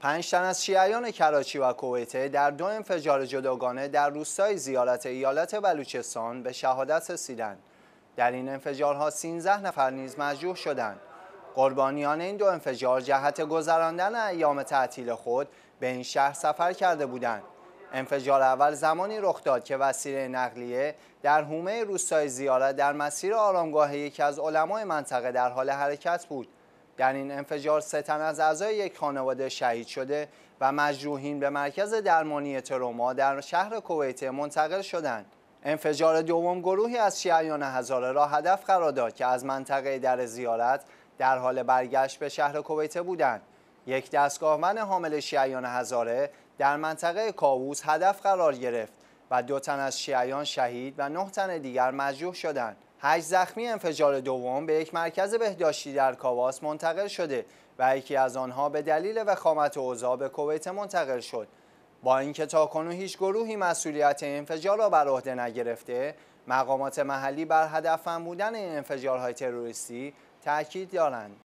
پنج تن از شیعیان کراچی و کویته در دو انفجار جداگانه در روستای زیارت ایالت بلوچستان به شهادت رسیدند. در این انفجارها 13 نفر نیز مجروح شدند. قربانیان این دو انفجار جهت گذراندن ایام تعطیل خود به این شهر سفر کرده بودند. انفجار اول زمانی رخ داد که وسیله نقلیه در حومه روستای زیارت در مسیر آرامگاه یکی از علمای منطقه در حال حرکت بود. در این انفجار سه تن از اعضای یک خانواده شهید شده و مجروحین به مرکز درمانی تروما در شهر کویت منتقل شدند. انفجار دوم گروهی از شیعیان هزاره را هدف قرار داد که از منطقه در زیارت در حال برگشت به شهر کویت بودند. یک دستگاه من حامل شیعیان هزاره در منطقه کاووس هدف قرار گرفت و دو تن از شیعیان شهید و نه تن دیگر مجروح شدند. هشت زخمی انفجار دوم به یک مرکز بهداشتی در کاواس منتقل شده و یکی از آنها به دلیل وخامت اوضاع به کویت منتقل شد با اینکه تاکنون هیچ گروهی مسئولیت انفجار را بر عهده نگرفته مقامات محلی بر هدف بودن انفجارهای تروریستی تاکید دارند